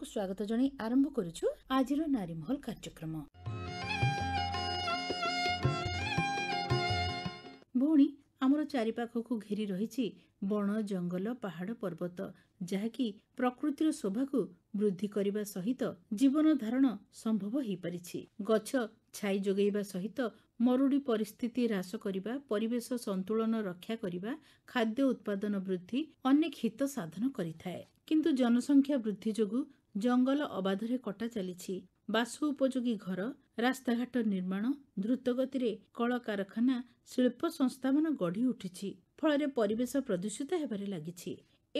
ଆପଣଙ୍କୁ ସ୍ୱାଗତ ଜଣାଇ ଆରମ୍ଭ କରୁଛୁ ଆଜିର ନାରୀ ମହଲ କାର୍ଯ୍ୟକ୍ରମ ଭଉଣୀ ଆମର ଚାରିପାଖକୁ ଘେରି ରହିଛି ବଣ ଜଙ୍ଗଲ ପାହାଡ଼ ପର୍ବତ ଯାହାକି ପ୍ରକୃତିର ଶୋଭାକୁ ବୃଦ୍ଧି କରିବା ସହିତ ଜୀବନ ଧାରଣ ସମ୍ଭବ ହୋଇପାରିଛି ଗଛ ଛାଇ ଯୋଗାଇବା ସହିତ ମରୁଡ଼ି ପରିସ୍ଥିତି ହ୍ରାସ କରିବା ପରିବେଶ ସନ୍ତୁଳନ ରକ୍ଷା କରିବା ଖାଦ୍ୟ ଉତ୍ପାଦନ ବୃଦ୍ଧି ଅନେକ ହିତ ସାଧନ କରିଥାଏ କିନ୍ତୁ ଜନସଂଖ୍ୟା ବୃଦ୍ଧି ଯୋଗୁଁ ଜଙ୍ଗଲ ଅବାଧରେ କଟା ଚାଲିଛି ବାସ ଉପଯୋଗୀ ଘର ରାସ୍ତାଘାଟ ନିର୍ମାଣ ଦ୍ରୁତଗତିରେ କଳକାରଖାନା ଶିଳ୍ପ ସଂସ୍ଥାମାନ ଗଢ଼ି ଉଠିଛି ଫଳରେ ପରିବେଶ ପ୍ରଦୂଷିତ ହେବାରେ ଲାଗିଛି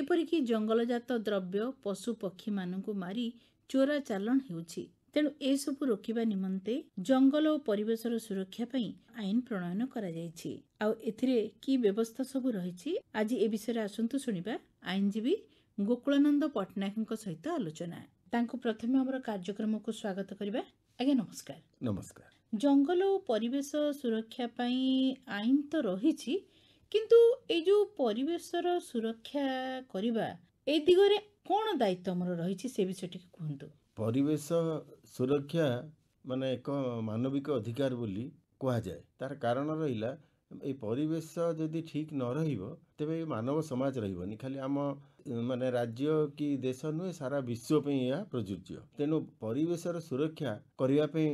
ଏପରିକି ଜଙ୍ଗଲଜାତ ଦ୍ରବ୍ୟ ପଶୁପକ୍ଷୀମାନଙ୍କୁ ମାରି ଚୋରା ଚାଲାଣ ହେଉଛି ତେଣୁ ଏସବୁ ରୋକିବା ନିମନ୍ତେ ଜଙ୍ଗଲ ଓ ପରିବେଶର ସୁରକ୍ଷା ପାଇଁ ଆଇନ ପ୍ରଣୟନ କରାଯାଇଛି ଆଉ ଏଥିରେ କି ବ୍ୟବସ୍ଥା ସବୁ ରହିଛି ଆଜି ଏ ବିଷୟରେ ଆସନ୍ତୁ ଶୁଣିବା ଆଇନଜୀବୀ ଗୋକୁଳାନନ୍ଦ ପଟ୍ଟନାୟକଙ୍କ ସହିତ ଆଲୋଚନା ତାଙ୍କୁ ପ୍ରଥମେ ଆମର କାର୍ଯ୍ୟକ୍ରମକୁ ସ୍ୱାଗତ କରିବା ଆଜ୍ଞା ନମସ୍କାର ନମସ୍କାର ଜଙ୍ଗଲ ଓ ପରିବେଶ ସୁରକ୍ଷା ପାଇଁ ଆଇନ ତ ରହିଛି କିନ୍ତୁ ଏଇ ଯୋଉ ପରିବେଶର ସୁରକ୍ଷା କରିବା ଏ ଦିଗରେ କ'ଣ ଦାୟିତ୍ୱ ଆମର ରହିଛି ସେ ବିଷୟ ଟିକେ କୁହନ୍ତୁ ପରିବେଶ ସୁରକ୍ଷା ମାନେ ଏକ ମାନବିକ ଅଧିକାର ବୋଲି କୁହାଯାଏ ତାର କାରଣ ରହିଲା ଏଇ ପରିବେଶ ଯଦି ଠିକ୍ ନ ରହିବ ତେବେ ଏ ମାନବ ସମାଜ ରହିବନି ଖାଲି ଆମ ମାନେ ରାଜ୍ୟ କି ଦେଶ ନୁହେଁ ସାରା ବିଶ୍ୱ ପାଇଁ ଏହା ପ୍ରଯୁଜ୍ୟ ତେଣୁ ପରିବେଶର ସୁରକ୍ଷା କରିବା ପାଇଁ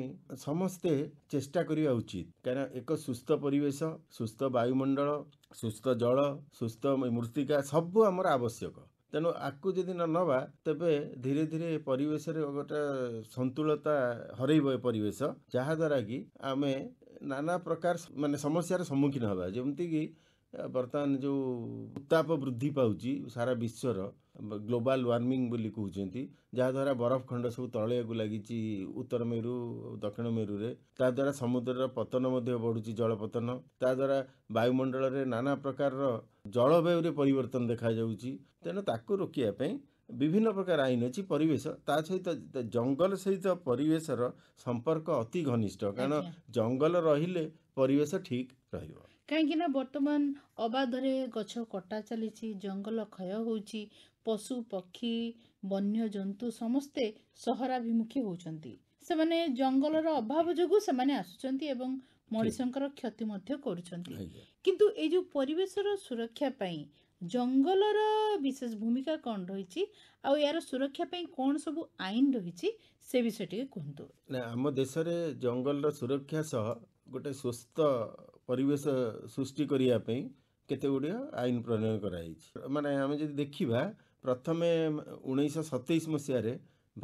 ସମସ୍ତେ ଚେଷ୍ଟା କରିବା ଉଚିତ କାହିଁକିନା ଏକ ସୁସ୍ଥ ପରିବେଶ ସୁସ୍ଥ ବାୟୁମଣ୍ଡଳ ସୁସ୍ଥ ଜଳ ସୁସ୍ଥ ମୃତ୍ତିକା ସବୁ ଆମର ଆବଶ୍ୟକ ତେଣୁ ଆକୁ ଯଦି ନ ନେବା ତେବେ ଧୀରେ ଧୀରେ ପରିବେଶରେ ଗୋଟେ ସନ୍ତୁଳତା ହରେଇବ ଏ ପରିବେଶ ଯାହାଦ୍ୱାରା କି ଆମେ ନାନା ପ୍ରକାର ମାନେ ସମସ୍ୟାର ସମ୍ମୁଖୀନ ହେବା ଯେମିତିକି ବର୍ତ୍ତମାନ ଯେଉଁ ଉତ୍ତାପ ବୃଦ୍ଧି ପାଉଛି ସାରା ବିଶ୍ୱର ଗ୍ଲୋବାଲ ୱାର୍ମିଂ ବୋଲି କହୁଛନ୍ତି ଯାହାଦ୍ୱାରା ବରଫ ଖଣ୍ଡ ସବୁ ତଳେଇବାକୁ ଲାଗିଛି ଉତ୍ତର ମେରୁ ଦକ୍ଷିଣ ମେରୁରେ ତାଦ୍ୱାରା ସମୁଦ୍ରର ପତନ ମଧ୍ୟ ବଢ଼ୁଛି ଜଳପତନ ତାଦ୍ୱାରା ବାୟୁମଣ୍ଡଳରେ ନାନା ପ୍ରକାରର ଜଳବାୟୁରେ ପରିବର୍ତ୍ତନ ଦେଖାଯାଉଛି ତେଣୁ ତାକୁ ରୋକିବା ପାଇଁ ବିଭିନ୍ନ ପ୍ରକାର ଆଇନ ଅଛି ପରିବେଶ ତା ସହିତ ଜଙ୍ଗଲ ସହିତ ପରିବେଶର ସମ୍ପର୍କ ଅତି ଘନିଷ୍ଠ କାରଣ ଜଙ୍ଗଲ ରହିଲେ ପରିବେଶ ଠିକ୍ ରହିବ କାହିଁକିନା ବର୍ତ୍ତମାନ ଅବାଧରେ ଗଛ କଟା ଚାଲିଛି ଜଙ୍ଗଲ କ୍ଷୟ ହେଉଛି ପଶୁ ପକ୍ଷୀ ବନ୍ୟଜନ୍ତୁ ସମସ୍ତେ ସହରାଭିମୁଖୀ ହେଉଛନ୍ତି ସେମାନେ ଜଙ୍ଗଲର ଅଭାବ ଯୋଗୁଁ ସେମାନେ ଆସୁଛନ୍ତି ଏବଂ ମଣିଷଙ୍କର କ୍ଷତି ମଧ୍ୟ କରୁଛନ୍ତି କିନ୍ତୁ ଏଇ ଯେଉଁ ପରିବେଶର ସୁରକ୍ଷା ପାଇଁ ଜଙ୍ଗଲର ବିଶେଷ ଭୂମିକା କ'ଣ ରହିଛି ଆଉ ଏହାର ସୁରକ୍ଷା ପାଇଁ କ'ଣ ସବୁ ଆଇନ ରହିଛି ସେ ବିଷୟ ଟିକେ କୁହନ୍ତୁ ଆମ ଦେଶରେ ଜଙ୍ଗଲର ସୁରକ୍ଷା ସହ ଗୋଟେ ସୁସ୍ଥ ପରିବେଶ ସୃଷ୍ଟି କରିବା ପାଇଁ କେତେ ଗୁଡ଼ିଏ ଆଇନ ପ୍ରଣୟନ କରାଯାଇଛି ମାନେ ଆମେ ଯଦି ଦେଖିବା ପ୍ରଥମେ ଉଣେଇଶହ ସତେଇଶ ମସିହାରେ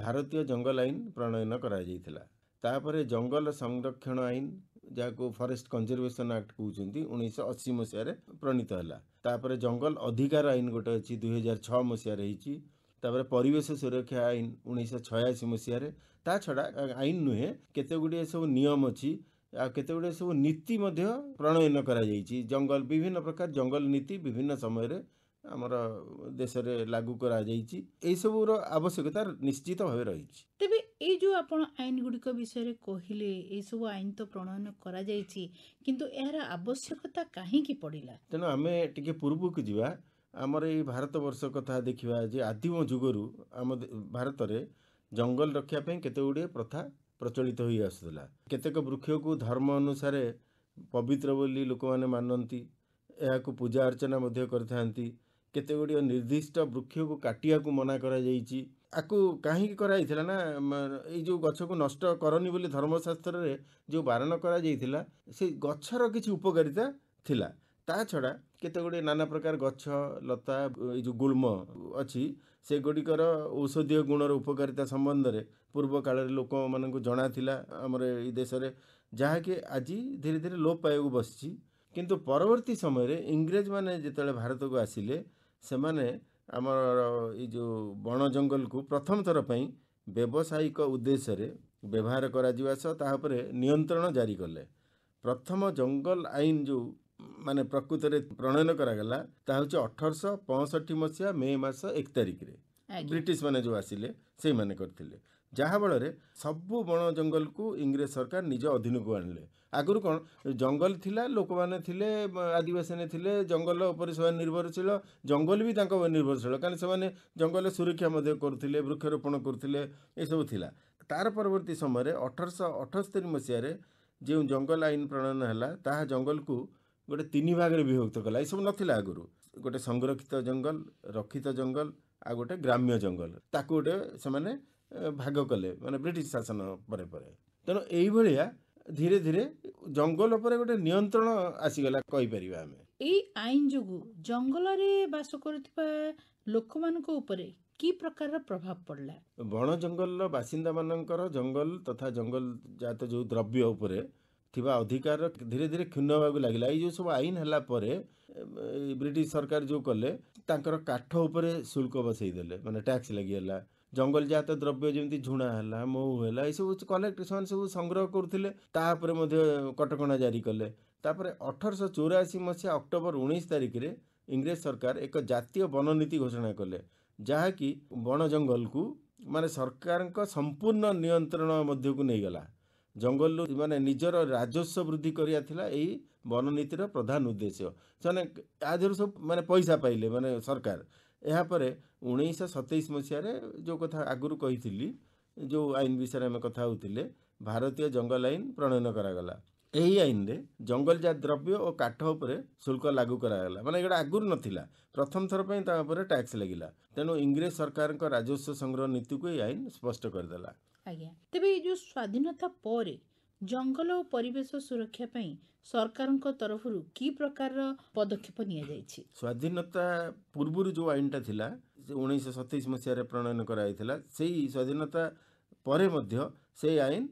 ଭାରତୀୟ ଜଙ୍ଗଲ ଆଇନ ପ୍ରଣୟନ କରାଯାଇଥିଲା ତାପରେ ଜଙ୍ଗଲ ସଂରକ୍ଷଣ ଆଇନ ଯାହାକୁ ଫରେଷ୍ଟ କଞ୍ଜରଭେସନ୍ ଆକ୍ଟ କହୁଛନ୍ତି ଉଣେଇଶହ ଅଶୀ ମସିହାରେ ପ୍ରଣୀତ ହେଲା ତାପରେ ଜଙ୍ଗଲ ଅଧିକାର ଆଇନ ଗୋଟେ ଅଛି ଦୁଇହଜାର ଛଅ ମସିହାରେ ହେଇଛି ତାପରେ ପରିବେଶ ସୁରକ୍ଷା ଆଇନ ଉଣେଇଶହ ଛୟାଅଶୀ ମସିହାରେ ତା ଛଡ଼ା ଆଇନ ନୁହେଁ କେତେ ଗୁଡ଼ିଏ ସବୁ ନିୟମ ଅଛି ଆଉ କେତେଗୁଡ଼ିଏ ସବୁ ନୀତି ମଧ୍ୟ ପ୍ରଣୟନ କରାଯାଇଛି ଜଙ୍ଗଲ ବିଭିନ୍ନ ପ୍ରକାର ଜଙ୍ଗଲ ନୀତି ବିଭିନ୍ନ ସମୟରେ ଆମର ଦେଶରେ ଲାଗୁ କରାଯାଇଛି ଏହିସବୁର ଆବଶ୍ୟକତା ନିଶ୍ଚିତ ଭାବେ ରହିଛି ତେବେ ଏଇ ଯେଉଁ ଆପଣ ଆଇନ ଗୁଡ଼ିକ ବିଷୟରେ କହିଲେ ଏଇସବୁ ଆଇନ ତ ପ୍ରଣୟନ କରାଯାଇଛି କିନ୍ତୁ ଏହାର ଆବଶ୍ୟକତା କାହିଁକି ପଡ଼ିଲା ତେଣୁ ଆମେ ଟିକେ ପୂର୍ବକୁ ଯିବା ଆମର ଏଇ ଭାରତବର୍ଷ କଥା ଦେଖିବା ଯେ ଆଦିମ ଯୁଗରୁ ଆମ ଭାରତରେ ଜଙ୍ଗଲ ରଖିବା ପାଇଁ କେତେ ଗୁଡ଼ିଏ ପ୍ରଥା ପ୍ରଚଳିତ ହୋଇ ଆସୁଥିଲା କେତେକ ବୃକ୍ଷକୁ ଧର୍ମ ଅନୁସାରେ ପବିତ୍ର ବୋଲି ଲୋକମାନେ ମାନନ୍ତି ଏହାକୁ ପୂଜା ଅର୍ଚ୍ଚନା ମଧ୍ୟ କରିଥାନ୍ତି କେତେ ଗୁଡ଼ିଏ ନିର୍ଦ୍ଦିଷ୍ଟ ବୃକ୍ଷକୁ କାଟିବାକୁ ମନା କରାଯାଇଛି ଆକୁ କାହିଁକି କରାଯାଇଥିଲା ନା ଏଇ ଯେଉଁ ଗଛକୁ ନଷ୍ଟ କରନି ବୋଲି ଧର୍ମଶାସ୍ତ୍ରରେ ଯେଉଁ ବାରଣ କରାଯାଇଥିଲା ସେ ଗଛର କିଛି ଉପକାରିତା ଥିଲା ତା ଛଡ଼ା କେତେ ଗୁଡ଼ିଏ ନାନା ପ୍ରକାର ଗଛ ଲତା ଏଇ ଯେଉଁ ଗୁଳ୍ମ ଅଛି ସେଗୁଡ଼ିକର ଔଷଧୀୟ ଗୁଣର ଉପକାରିତା ସମ୍ବନ୍ଧରେ ପୂର୍ବ କାଳରେ ଲୋକମାନଙ୍କୁ ଜଣାଥିଲା ଆମର ଏଇ ଦେଶରେ ଯାହାକି ଆଜି ଧୀରେ ଧୀରେ ଲୋପ ପାଇବାକୁ ବସିଛି କିନ୍ତୁ ପରବର୍ତ୍ତୀ ସମୟରେ ଇଂରେଜମାନେ ଯେତେବେଳେ ଭାରତକୁ ଆସିଲେ ସେମାନେ ଆମର ଏଇ ଯେଉଁ ବଣ ଜଙ୍ଗଲକୁ ପ୍ରଥମ ଥର ପାଇଁ ବ୍ୟବସାୟିକ ଉଦ୍ଦେଶ୍ୟରେ ବ୍ୟବହାର କରାଯିବା ସହ ତାହା ଉପରେ ନିୟନ୍ତ୍ରଣ ଜାରି କଲେ ପ୍ରଥମ ଜଙ୍ଗଲ ଆଇନ ଯେଉଁ ମାନେ ପ୍ରକୃତରେ ପ୍ରଣୟନ କରାଗଲା ତାହା ହେଉଛି ଅଠରଶହ ପଞ୍ଚଷଠି ମସିହା ମେ ମାସ ଏକ ତାରିଖରେ ବ୍ରିଟିଶମାନେ ଯେଉଁ ଆସିଲେ ସେଇମାନେ କରିଥିଲେ ଯାହାଫଳରେ ସବୁ ବଣ ଜଙ୍ଗଲକୁ ଇଂରେଜ ସରକାର ନିଜ ଅଧୀନକୁ ଆଣିଲେ ଆଗରୁ କ'ଣ ଜଙ୍ଗଲ ଥିଲା ଲୋକମାନେ ଥିଲେ ଆଦିବାସୀମାନେ ଥିଲେ ଜଙ୍ଗଲ ଉପରେ ସେମାନେ ନିର୍ଭରଶୀଳ ଜଙ୍ଗଲ ବି ତାଙ୍କ ନିର୍ଭରଶୀଳ କାରଣ ସେମାନେ ଜଙ୍ଗଲରେ ସୁରକ୍ଷା ମଧ୍ୟ କରୁଥିଲେ ବୃକ୍ଷରୋପଣ କରୁଥିଲେ ଏସବୁ ଥିଲା ତା'ର ପରବର୍ତ୍ତୀ ସମୟରେ ଅଠରଶହ ଅଠସ୍ତରୀ ମସିହାରେ ଯେଉଁ ଜଙ୍ଗଲ ଆଇନ ପ୍ରଣୟନ ହେଲା ତାହା ଜଙ୍ଗଲକୁ ଗୋଟେ ତିନି ଭାଗରେ ବିଭକ୍ତ କଲା ଏସବୁ ନଥିଲା ଆଗରୁ ଗୋଟେ ସଂରକ୍ଷିତ ଜଙ୍ଗଲ ରକ୍ଷିତ ଜଙ୍ଗଲ ଆଉ ଗୋଟେ ଗ୍ରାମ୍ୟ ଜଙ୍ଗଲ ତାକୁ ଗୋଟେ ସେମାନେ ଭାଗ କଲେ ମାନେ ବ୍ରିଟିଶ ଶାସନ ପରେ ପରେ ତେଣୁ ଏଇଭଳିଆ ଧୀରେ ଧୀରେ ଜଙ୍ଗଲ ଉପରେ ଗୋଟେ ନିୟନ୍ତ୍ରଣ ଆସିଗଲା କହିପାରିବା ଆମେ ଏଇ ଆଇନ ଯୋଗୁଁ ଜଙ୍ଗଲରେ ବାସ କରୁଥିବା ଲୋକମାନଙ୍କ ଉପରେ କି ପ୍ରକାରର ପ୍ରଭାବ ପଡ଼ିଲା ବଣ ଜଙ୍ଗଲର ବାସିନ୍ଦାମାନଙ୍କର ଜଙ୍ଗଲ ତଥା ଜଙ୍ଗଲ ଜାତ ଯେଉଁ ଦ୍ରବ୍ୟ ଉପରେ ଥିବା ଅଧିକାର ଧୀରେ ଧୀରେ କ୍ଷୁଣ୍ଣ ହେବାକୁ ଲାଗିଲା ଏଇ ଯେଉଁ ସବୁ ଆଇନ ହେଲା ପରେ ବ୍ରିଟିଶ ସରକାର ଯେଉଁ କଲେ ତାଙ୍କର କାଠ ଉପରେ ଶୁଳ୍କ ବସେଇଦେଲେ ମାନେ ଟ୍ୟାକ୍ସ ଲାଗିଗଲା ଜଙ୍ଗଲ ଜାତ ଦ୍ରବ୍ୟ ଯେମିତି ଝୁଣା ହେଲା ମହୁ ହେଲା ଏସବୁ କଲେକ୍ଟ ସେମାନେ ସବୁ ସଂଗ୍ରହ କରୁଥିଲେ ତା ଉପରେ ମଧ୍ୟ କଟକଣା ଜାରି କଲେ ତାପରେ ଅଠରଶହ ଚଉରାଅଶୀ ମସିହା ଅକ୍ଟୋବର ଉଣେଇଶ ତାରିଖରେ ଇଂରେଜ ସରକାର ଏକ ଜାତୀୟ ବନନୀତି ଘୋଷଣା କଲେ ଯାହାକି ବଣ ଜଙ୍ଗଲକୁ ମାନେ ସରକାରଙ୍କ ସମ୍ପୂର୍ଣ୍ଣ ନିୟନ୍ତ୍ରଣ ମଧ୍ୟକୁ ନେଇଗଲା ଜଙ୍ଗଲରୁ ମାନେ ନିଜର ରାଜସ୍ୱ ବୃଦ୍ଧି କରିବାର ଥିଲା ଏଇ ବନନୀତିର ପ୍ରଧାନ ଉଦ୍ଦେଶ୍ୟ ସେମାନେ ଏହା ଦେହରୁ ସବୁ ମାନେ ପଇସା ପାଇଲେ ମାନେ ସରକାର ଏହାପରେ ଉଣେଇଶହ ସତେଇଶ ମସିହାରେ ଯେଉଁ କଥା ଆଗରୁ କହିଥିଲି ଯେଉଁ ଆଇନ ବିଷୟରେ ଆମେ କଥା ହେଉଥିଲେ ଭାରତୀୟ ଜଙ୍ଗଲ ଆଇନ ପ୍ରଣୟନ କରାଗଲା ଏହି ଆଇନରେ ଜଙ୍ଗଲ ଜାତ ଦ୍ରବ୍ୟ ଓ କାଠ ଉପରେ ଶୁଳ୍କ ଲାଗୁ କରାଗଲା ମାନେ ଏଗୁଡ଼ା ଆଗରୁ ନଥିଲା ପ୍ରଥମ ଥର ପାଇଁ ତା ଉପରେ ଟ୍ୟାକ୍ସ ଲାଗିଲା ତେଣୁ ଇଂରେଜ ସରକାରଙ୍କ ରାଜସ୍ୱ ସଂଗ୍ରହ ନୀତିକୁ ଏହି ଆଇନ ସ୍ପଷ୍ଟ କରିଦେଲା ଆଜ୍ଞା ତେବେ ଏଇ ଯେଉଁ ସ୍ୱାଧୀନତା ପରେ ଜଙ୍ଗଲ ଓ ପରିବେଶ ସୁରକ୍ଷା ପାଇଁ ସରକାରଙ୍କ ତରଫରୁ କି ପ୍ରକାରର ପଦକ୍ଷେପ ନିଆଯାଇଛି ସ୍ୱାଧୀନତା ପୂର୍ବରୁ ଯେଉଁ ଆଇନଟା ଥିଲା ଉଣେଇଶହ ସତେଇଶ ମସିହାରେ ପ୍ରଣୟନ କରାଯାଇଥିଲା ସେଇ ସ୍ୱାଧୀନତା ପରେ ମଧ୍ୟ ସେଇ ଆଇନ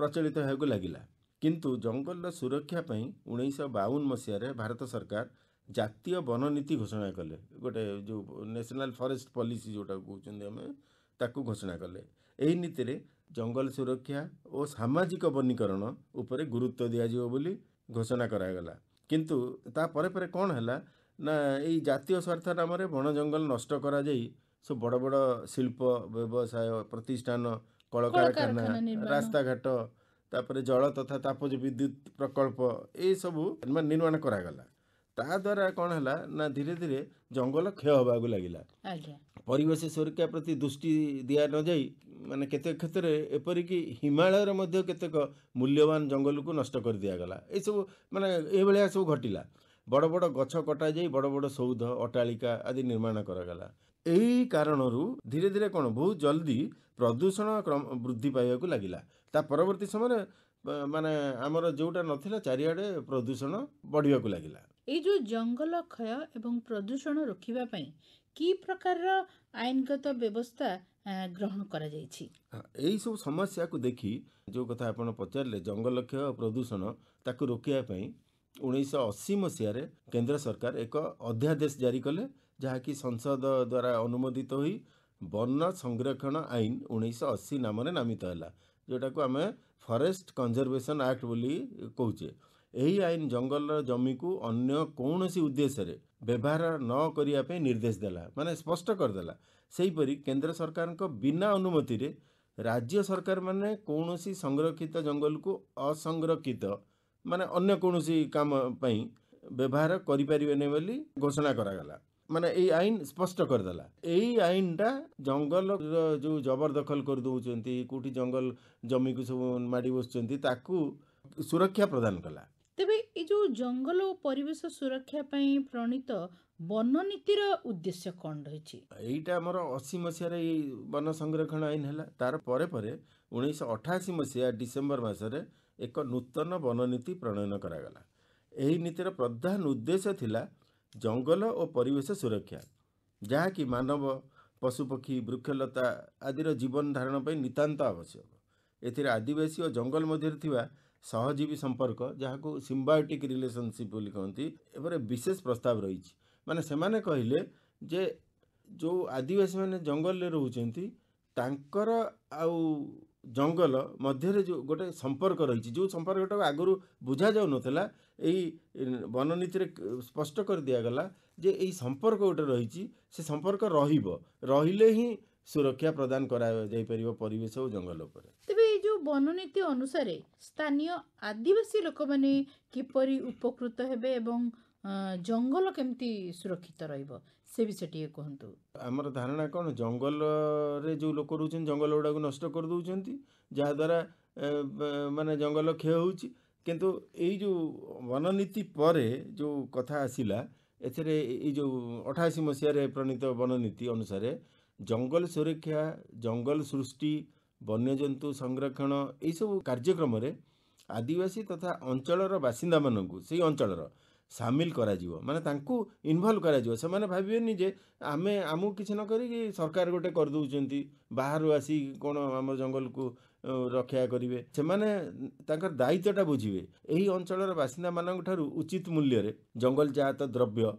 ପ୍ରଚଳିତ ହେବାକୁ ଲାଗିଲା କିନ୍ତୁ ଜଙ୍ଗଲର ସୁରକ୍ଷା ପାଇଁ ଉଣେଇଶହ ବାଉନ ମସିହାରେ ଭାରତ ସରକାର ଜାତୀୟ ବନ ନୀତି ଘୋଷଣା କଲେ ଗୋଟେ ଯେଉଁ ନ୍ୟାସନାଲ୍ ଫରେଷ୍ଟ ପଲିସି ଯେଉଁଟାକୁ କହୁଛନ୍ତି ଆମେ ତାକୁ ଘୋଷଣା କଲେ ଏହି ନୀତିରେ ଜଙ୍ଗଲ ସୁରକ୍ଷା ଓ ସାମାଜିକ ବନୀକରଣ ଉପରେ ଗୁରୁତ୍ୱ ଦିଆଯିବ ବୋଲି ଘୋଷଣା କରାଗଲା କିନ୍ତୁ ତା ପରେ ପରେ କ'ଣ ହେଲା ନା ଏଇ ଜାତୀୟ ସ୍ୱାର୍ଥ ନାମରେ ବଣ ଜଙ୍ଗଲ ନଷ୍ଟ କରାଯାଇ ସବୁ ବଡ଼ ବଡ଼ ଶିଳ୍ପ ବ୍ୟବସାୟ ପ୍ରତିଷ୍ଠାନ କଳକାରଖାନା ରାସ୍ତାଘାଟ ତାପରେ ଜଳ ତଥା ତାପଜ ବିଦ୍ୟୁତ ପ୍ରକଳ୍ପ ଏସବୁ ନିର୍ମାଣ କରାଗଲା ତା ଦ୍ୱାରା କ'ଣ ହେଲା ନା ଧୀରେ ଧୀରେ ଜଙ୍ଗଲ କ୍ଷୟ ହେବାକୁ ଲାଗିଲା ପରିବେଶ ସୁରକ୍ଷା ପ୍ରତି ଦୃଷ୍ଟି ଦିଆ ନଯାଇ ମାନେ କେତେକ କ୍ଷେତ୍ରରେ ଏପରିକି ହିମାଳୟରେ ମଧ୍ୟ କେତେକ ମୂଲ୍ୟବାନ ଜଙ୍ଗଲକୁ ନଷ୍ଟ କରି ଦିଆଗଲା ଏସବୁ ମାନେ ଏଇଭଳିଆ ସବୁ ଘଟିଲା ବଡ଼ ବଡ଼ ଗଛ କଟାଯାଇ ବଡ଼ ବଡ଼ ସୌଧ ଅଟ୍ଟାଳିକା ଆଦି ନିର୍ମାଣ କରାଗଲା ଏହି କାରଣରୁ ଧୀରେ ଧୀରେ କ'ଣ ବହୁତ ଜଲ୍ଦି ପ୍ରଦୂଷଣ ବୃଦ୍ଧି ପାଇବାକୁ ଲାଗିଲା ତା ପରବର୍ତ୍ତୀ ସମୟରେ ମାନେ ଆମର ଯେଉଁଟା ନଥିଲା ଚାରିଆଡ଼େ ପ୍ରଦୂଷଣ ବଢ଼ିବାକୁ ଲାଗିଲା ଏଇ ଯେଉଁ ଜଙ୍ଗଲ କ୍ଷୟ ଏବଂ ପ୍ରଦୂଷଣ ରୋକିବା ପାଇଁ କି ପ୍ରକାରର ଆଇନଗତ ବ୍ୟବସ୍ଥା ଗ୍ରହଣ କରାଯାଇଛି ଏହିସବୁ ସମସ୍ୟାକୁ ଦେଖି ଯେଉଁ କଥା ଆପଣ ପଚାରିଲେ ଜଙ୍ଗଲ କ୍ଷୟ ପ୍ରଦୂଷଣ ତାକୁ ରୋକିବା ପାଇଁ ଉଣେଇଶହ ଅଶୀ ମସିହାରେ କେନ୍ଦ୍ର ସରକାର ଏକ ଅଧ୍ୟାଦେଶ ଜାରି କଲେ ଯାହାକି ସଂସଦ ଦ୍ୱାରା ଅନୁମୋଦିତ ହୋଇ ବନ ସଂରକ୍ଷଣ ଆଇନ ଉଣେଇଶହ ଅଶୀ ନାମରେ ନାମିତ ହେଲା ଯେଉଁଟାକୁ ଆମେ ଫରେଷ୍ଟ କନଜରଭେସନ୍ ଆକ୍ଟ ବୋଲି କହୁଛେ ଏହି ଆଇନ ଜଙ୍ଗଲର ଜମିକୁ ଅନ୍ୟ କୌଣସି ଉଦ୍ଦେଶ୍ୟରେ ବ୍ୟବହାର ନ କରିବା ପାଇଁ ନିର୍ଦ୍ଦେଶ ଦେଲା ମାନେ ସ୍ପଷ୍ଟ କରିଦେଲା ସେହିପରି କେନ୍ଦ୍ର ସରକାରଙ୍କ ବିନା ଅନୁମତିରେ ରାଜ୍ୟ ସରକାରମାନେ କୌଣସି ସଂରକ୍ଷିତ ଜଙ୍ଗଲକୁ ଅସଂରକ୍ଷିତ ମାନେ ଅନ୍ୟ କୌଣସି କାମ ପାଇଁ ବ୍ୟବହାର କରିପାରିବେନି ବୋଲି ଘୋଷଣା କରାଗଲା ମାନେ ଏଇ ଆଇନ ସ୍ପଷ୍ଟ କରିଦେଲା ଏଇ ଆଇନଟା ଜଙ୍ଗଲର ଯେଉଁ ଜବରଦଖଲ କରିଦେଉଛନ୍ତି କେଉଁଠି ଜଙ୍ଗଲ ଜମିକୁ ସବୁ ମାଡ଼ି ବସୁଛନ୍ତି ତାକୁ ସୁରକ୍ଷା ପ୍ରଦାନ କଲା ତେବେ ଏ ଯେଉଁ ଜଙ୍ଗଲ ଓ ପରିବେଶ ସୁରକ୍ଷା ପାଇଁ ପ୍ରଣୀତ ବନନୀତିର ଉଦ୍ଦେଶ୍ୟ କ'ଣ ରହିଛି ଏଇଟା ଆମର ଅଶୀ ମସିହାରେ ଏଇ ବନ ସଂରକ୍ଷଣ ଆଇନ ହେଲା ତାର ପରେ ପରେ ଉଣେଇଶହ ଅଠାଅଶୀ ମସିହା ଡିସେମ୍ବର ମାସରେ ଏକ ନୂତନ ବନନୀତି ପ୍ରଣୟନ କରାଗଲା ଏହି ନୀତିର ପ୍ରଧାନ ଉଦ୍ଦେଶ୍ୟ ଥିଲା ଜଙ୍ଗଲ ଓ ପରିବେଶ ସୁରକ୍ଷା ଯାହାକି ମାନବ ପଶୁପକ୍ଷୀ ବୃକ୍ଷଲତା ଆଦିର ଜୀବନ ଧାରଣ ପାଇଁ ନିତାନ୍ତ ଆବଶ୍ୟକ ଏଥିରେ ଆଦିବାସୀ ଓ ଜଙ୍ଗଲ ମଧ୍ୟରେ ଥିବା ସହଜୀବୀ ସମ୍ପର୍କ ଯାହାକୁ ସିମ୍ବାୟୋଟିକ୍ ରିଲେସନ୍ସିପ୍ ବୋଲି କହନ୍ତି ଏପରେ ବିଶେଷ ପ୍ରସ୍ତାବ ରହିଛି ମାନେ ସେମାନେ କହିଲେ ଯେ ଯେଉଁ ଆଦିବାସୀମାନେ ଜଙ୍ଗଲରେ ରହୁଛନ୍ତି ତାଙ୍କର ଆଉ ଜଙ୍ଗଲ ମଧ୍ୟରେ ଯେଉଁ ଗୋଟେ ସମ୍ପର୍କ ରହିଛି ଯେଉଁ ସମ୍ପର୍କଟାକୁ ଆଗରୁ ବୁଝାଯାଉନଥିଲା ଏଇ ବନନୀତିରେ ସ୍ପଷ୍ଟ କରିଦିଆଗଲା ଯେ ଏଇ ସମ୍ପର୍କ ଗୋଟେ ରହିଛି ସେ ସମ୍ପର୍କ ରହିବ ରହିଲେ ହିଁ ସୁରକ୍ଷା ପ୍ରଦାନ କରାଯାଇପାରିବ ପରିବେଶ ଓ ଜଙ୍ଗଲ ଉପରେ ତେବେ ଏଇ ଯେଉଁ ବନନୀତି ଅନୁସାରେ ସ୍ଥାନୀୟ ଆଦିବାସୀ ଲୋକମାନେ କିପରି ଉପକୃତ ହେବେ ଏବଂ ଜଙ୍ଗଲ କେମିତି ସୁରକ୍ଷିତ ରହିବ ସେ ବିଷୟ ଟିକେ କୁହନ୍ତୁ ଆମର ଧାରଣା କ'ଣ ଜଙ୍ଗଲରେ ଯେଉଁ ଲୋକ ରହୁଛନ୍ତି ଜଙ୍ଗଲ ଗୁଡ଼ାକୁ ନଷ୍ଟ କରିଦେଉଛନ୍ତି ଯାହାଦ୍ୱାରା ମାନେ ଜଙ୍ଗଲ କ୍ଷୟ ହେଉଛି କିନ୍ତୁ ଏଇ ଯେଉଁ ବନନୀତି ପରେ ଯେଉଁ କଥା ଆସିଲା ଏଥିରେ ଏଇ ଯେଉଁ ଅଠାଅଶୀ ମସିହାରେ ପ୍ରଣୀତ ବନନୀତି ଅନୁସାରେ ଜଙ୍ଗଲ ସୁରକ୍ଷା ଜଙ୍ଗଲ ସୃଷ୍ଟି ବନ୍ୟଜନ୍ତୁ ସଂରକ୍ଷଣ ଏହିସବୁ କାର୍ଯ୍ୟକ୍ରମରେ ଆଦିବାସୀ ତଥା ଅଞ୍ଚଳର ବାସିନ୍ଦାମାନଙ୍କୁ ସେହି ଅଞ୍ଚଳର ସାମିଲ କରାଯିବ ମାନେ ତାଙ୍କୁ ଇନଭଲ୍ଭ କରାଯିବ ସେମାନେ ଭାବିବେନି ଯେ ଆମେ ଆମକୁ କିଛି ନ କରିକି ସରକାର ଗୋଟେ କରିଦେଉଛନ୍ତି ବାହାରୁ ଆସି କ'ଣ ଆମ ଜଙ୍ଗଲକୁ ରକ୍ଷା କରିବେ ସେମାନେ ତାଙ୍କର ଦାୟିତ୍ୱଟା ବୁଝିବେ ଏହି ଅଞ୍ଚଳର ବାସିନ୍ଦାମାନଙ୍କ ଠାରୁ ଉଚିତ ମୂଲ୍ୟରେ ଜଙ୍ଗଲ ଜାତ ଦ୍ରବ୍ୟ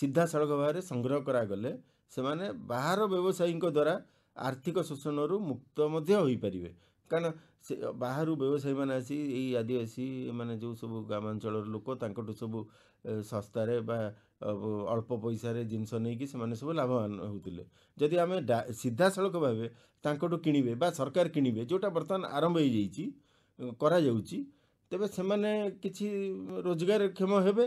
ସିଧାସଳଖ ଭାବରେ ସଂଗ୍ରହ କରାଗଲେ ସେମାନେ ବାହାର ବ୍ୟବସାୟୀଙ୍କ ଦ୍ୱାରା ଆର୍ଥିକ ଶୋଷଣରୁ ମୁକ୍ତ ମଧ୍ୟ ହୋଇପାରିବେ କାରଣ ସେ ବାହାରୁ ବ୍ୟବସାୟୀମାନେ ଆସି ଏଇ ଆଦିବାସୀ ମାନେ ଯେଉଁ ସବୁ ଗ୍ରାମାଞ୍ଚଳର ଲୋକ ତାଙ୍କଠୁ ସବୁ ଶସ୍ତାରେ ବା ଅଳ୍ପ ପଇସାରେ ଜିନିଷ ନେଇକି ସେମାନେ ସବୁ ଲାଭବାନ ହେଉଥିଲେ ଯଦି ଆମେ ସିଧାସଳଖ ଭାବେ ତାଙ୍କଠୁ କିଣିବେ ବା ସରକାର କିଣିବେ ଯେଉଁଟା ବର୍ତ୍ତମାନ ଆରମ୍ଭ ହୋଇଯାଇଛି କରାଯାଉଛି ତେବେ ସେମାନେ କିଛି ରୋଜଗାରକ୍ଷମ ହେବେ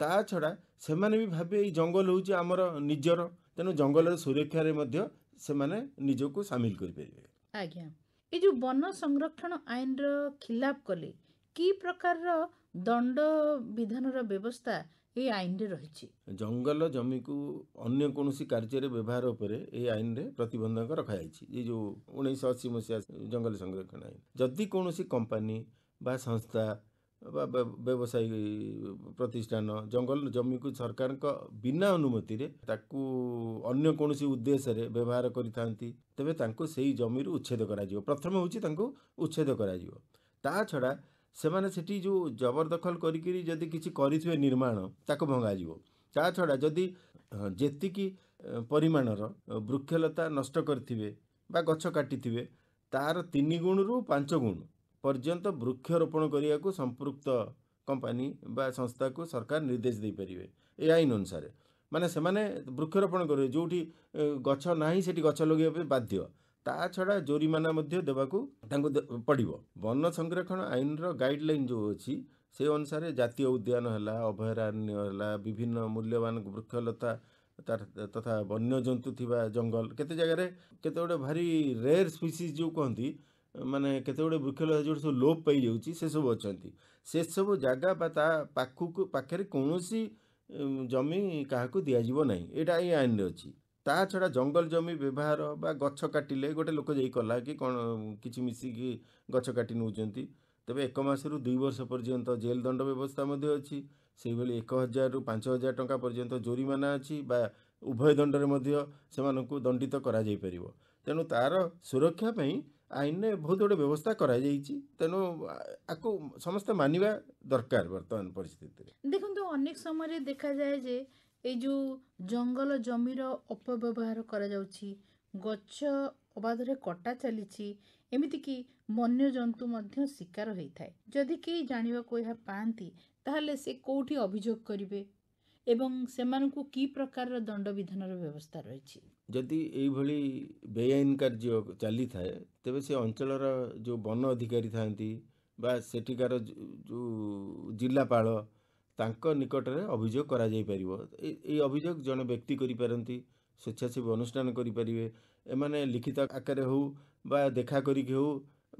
ତା ଛଡ଼ା ସେମାନେ ବି ଭାବିବେ ଏଇ ଜଙ୍ଗଲ ହେଉଛି ଆମର ନିଜର ତେଣୁ ଜଙ୍ଗଲର ସୁରକ୍ଷାରେ ମଧ୍ୟ ସେମାନେ ନିଜକୁ ସାମିଲ କରିପାରିବେ ଆଜ୍ଞା ଏ ଯେଉଁ ବନ ସଂରକ୍ଷଣ ଆଇନର ଖିଲାପ କଲେ କି ପ୍ରକାରର ଦଣ୍ଡ ବିଧାନର ବ୍ୟବସ୍ଥା ଏ ଆଇନରେ ରହିଛି ଜଙ୍ଗଲ ଜମିକୁ ଅନ୍ୟ କୌଣସି କାର୍ଯ୍ୟରେ ବ୍ୟବହାର ଉପରେ ଏହି ଆଇନରେ ପ୍ରତିବନ୍ଧକ ରଖାଯାଇଛି ଏ ଯେଉଁ ଉଣେଇଶହ ଅଶୀ ମସିହା ଜଙ୍ଗଲ ସଂରକ୍ଷଣ ଆଇନ ଯଦି କୌଣସି କମ୍ପାନୀ ବା ସଂସ୍ଥା ବା ବ୍ୟବସାୟୀ ପ୍ରତିଷ୍ଠାନ ଜଙ୍ଗଲ ଜମିକୁ ସରକାରଙ୍କ ବିନା ଅନୁମତିରେ ତାକୁ ଅନ୍ୟ କୌଣସି ଉଦ୍ଦେଶ୍ୟରେ ବ୍ୟବହାର କରିଥାନ୍ତି ତେବେ ତାଙ୍କୁ ସେଇ ଜମିରୁ ଉଚ୍ଛେଦ କରାଯିବ ପ୍ରଥମେ ହେଉଛି ତାଙ୍କୁ ଉଚ୍ଛେଦ କରାଯିବ ତା ଛଡ଼ା ସେମାନେ ସେଠି ଯେଉଁ ଜବରଦଖଲ କରିକିରି ଯଦି କିଛି କରିଥିବେ ନିର୍ମାଣ ତାକୁ ଭଙ୍ଗାଯିବ ତା ଛଡ଼ା ଯଦି ଯେତିକି ପରିମାଣର ବୃକ୍ଷଲତା ନଷ୍ଟ କରିଥିବେ ବା ଗଛ କାଟିଥିବେ ତାର ତିନି ଗୁଣରୁ ପାଞ୍ଚ ଗୁଣ ପର୍ଯ୍ୟନ୍ତ ବୃକ୍ଷରୋପଣ କରିବାକୁ ସମ୍ପୃକ୍ତ କମ୍ପାନୀ ବା ସଂସ୍ଥାକୁ ସରକାର ନିର୍ଦ୍ଦେଶ ଦେଇପାରିବେ ଏ ଆଇନ ଅନୁସାରେ ମାନେ ସେମାନେ ବୃକ୍ଷରୋପଣ କରିବେ ଯେଉଁଠି ଗଛ ନାହିଁ ସେଠି ଗଛ ଲଗାଇବା ପାଇଁ ବାଧ୍ୟ ତା ଛଡ଼ା ଜୋରିମାନା ମଧ୍ୟ ଦେବାକୁ ତାଙ୍କୁ ପଡ଼ିବ ବନ ସଂରକ୍ଷଣ ଆଇନର ଗାଇଡ଼ଲାଇନ୍ ଯେଉଁ ଅଛି ସେ ଅନୁସାରେ ଜାତୀୟ ଉଦ୍ୟାନ ହେଲା ଅଭୟାରଣ୍ୟ ହେଲା ବିଭିନ୍ନ ମୂଲ୍ୟବାନ ବୃକ୍ଷଲତା ତଥା ବନ୍ୟଜନ୍ତୁ ଥିବା ଜଙ୍ଗଲ କେତେ ଜାଗାରେ କେତେ ଗୋଟେ ଭାରି ରେୟାର ସ୍ପିସିସ୍ ଯେଉଁ କହନ୍ତି ମାନେ କେତେ କେତେଗୁଡ଼ିଏ ବୃକ୍ଷଲତା ଯେଉଁଠି ସବୁ ଲୋପ ପାଇଯାଉଛି ସେସବୁ ଅଛନ୍ତି ସେସବୁ ଜାଗା ବା ତା ପାଖକୁ ପାଖରେ କୌଣସି ଜମି କାହାକୁ ଦିଆଯିବ ନାହିଁ ଏଇଟା ଏଇ ଆଇନରେ ଅଛି ତା ଛଡ଼ା ଜଙ୍ଗଲ ଜମି ବ୍ୟବହାର ବା ଗଛ କାଟିଲେ ଗୋଟେ ଲୋକ ଯାଇ କଲା କି କ'ଣ କିଛି ମିଶିକି ଗଛ କାଟି ନେଉଛନ୍ତି ତେବେ ଏକ ମାସରୁ ଦୁଇ ବର୍ଷ ପର୍ଯ୍ୟନ୍ତ ଜେଲ୍ ଦଣ୍ଡ ବ୍ୟବସ୍ଥା ମଧ୍ୟ ଅଛି ସେହିଭଳି ଏକ ହଜାରରୁ ପାଞ୍ଚ ହଜାର ଟଙ୍କା ପର୍ଯ୍ୟନ୍ତ ଜୋରିମାନା ଅଛି ବା ଉଭୟ ଦଣ୍ଡରେ ମଧ୍ୟ ସେମାନଙ୍କୁ ଦଣ୍ଡିତ କରାଯାଇପାରିବ ତେଣୁ ତା'ର ସୁରକ୍ଷା ପାଇଁ ଆଇନରେ ବହୁତ ଗୁଡ଼ିଏ ବ୍ୟବସ୍ଥା କରାଯାଇଛି ତେଣୁ ଆକୁ ସମସ୍ତେ ମାନିବା ଦରକାର ବର୍ତ୍ତମାନ ପରିସ୍ଥିତିରେ ଦେଖନ୍ତୁ ଅନେକ ସମୟରେ ଦେଖାଯାଏ ଯେ ଏଇ ଯେଉଁ ଜଙ୍ଗଲ ଜମିର ଅପବ୍ୟବହାର କରାଯାଉଛି ଗଛ ଅବାଧରେ କଟା ଚାଲିଛି ଏମିତିକି ବନ୍ୟଜନ୍ତୁ ମଧ୍ୟ ଶିକାର ହୋଇଥାଏ ଯଦି କେହି ଜାଣିବାକୁ ଏହା ପାଆନ୍ତି ତାହେଲେ ସେ କେଉଁଠି ଅଭିଯୋଗ କରିବେ ଏବଂ ସେମାନଙ୍କୁ କି ପ୍ରକାରର ଦଣ୍ଡବିଧାନର ବ୍ୟବସ୍ଥା ରହିଛି ଯଦି ଏଇଭଳି ବେଆଇନ କାର୍ଯ୍ୟ ଚାଲିଥାଏ ତେବେ ସେ ଅଞ୍ଚଳର ଯେଉଁ ବନ ଅଧିକାରୀ ଥାଆନ୍ତି ବା ସେଠିକାର ଯେଉଁ ଜିଲ୍ଲାପାଳ ତାଙ୍କ ନିକଟରେ ଅଭିଯୋଗ କରାଯାଇପାରିବ ଏଇ ଅଭିଯୋଗ ଜଣେ ବ୍ୟକ୍ତି କରିପାରନ୍ତି ସ୍ୱେଚ୍ଛାସେବୀ ଅନୁଷ୍ଠାନ କରିପାରିବେ ଏମାନେ ଲିଖିତ ଆକାରରେ ହେଉ ବା ଦେଖା କରିକି ହେଉ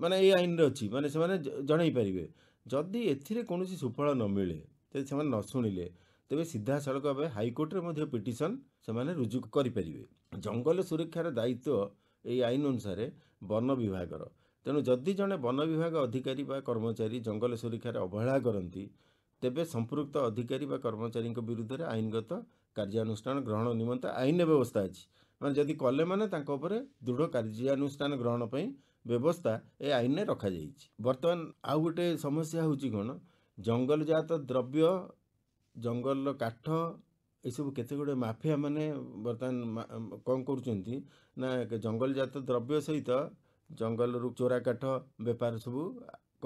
ମାନେ ଏଇ ଆଇନରେ ଅଛି ମାନେ ସେମାନେ ଜଣାଇ ପାରିବେ ଯଦି ଏଥିରେ କୌଣସି ସୁଫଳ ନ ମିଳେ ଯଦି ସେମାନେ ନ ଶୁଣିଲେ ତେବେ ସିଧାସଳଖ ଭାବେ ହାଇକୋର୍ଟରେ ମଧ୍ୟ ପିଟିସନ୍ ସେମାନେ ରୁଜୁ କରିପାରିବେ ଜଙ୍ଗଲ ସୁରକ୍ଷାର ଦାୟିତ୍ୱ ଏହି ଆଇନ ଅନୁସାରେ ବନ ବିଭାଗର ତେଣୁ ଯଦି ଜଣେ ବନ ବିଭାଗ ଅଧିକାରୀ ବା କର୍ମଚାରୀ ଜଙ୍ଗଲ ସୁରକ୍ଷାରେ ଅବହେଳା କରନ୍ତି ତେବେ ସମ୍ପୃକ୍ତ ଅଧିକାରୀ ବା କର୍ମଚାରୀଙ୍କ ବିରୁଦ୍ଧରେ ଆଇନଗତ କାର୍ଯ୍ୟାନୁଷ୍ଠାନ ଗ୍ରହଣ ନିମନ୍ତେ ଆଇନ ବ୍ୟବସ୍ଥା ଅଛି ମାନେ ଯଦି କଲେ ମାନେ ତାଙ୍କ ଉପରେ ଦୃଢ଼ କାର୍ଯ୍ୟାନୁଷ୍ଠାନ ଗ୍ରହଣ ପାଇଁ ବ୍ୟବସ୍ଥା ଏ ଆଇନରେ ରଖାଯାଇଛି ବର୍ତ୍ତମାନ ଆଉ ଗୋଟେ ସମସ୍ୟା ହେଉଛି କ'ଣ ଜଙ୍ଗଲଜାତ ଦ୍ରବ୍ୟ ଜଙ୍ଗଲର କାଠ ଏସବୁ କେତେ ଗୁଡ଼ିଏ ମାଫିଆମାନେ ବର୍ତ୍ତମାନ କ'ଣ କରୁଛନ୍ତି ନା ଜଙ୍ଗଲଜାତ ଦ୍ରବ୍ୟ ସହିତ ଜଙ୍ଗଲରୁ ଚୋରା କାଠ ବେପାର ସବୁ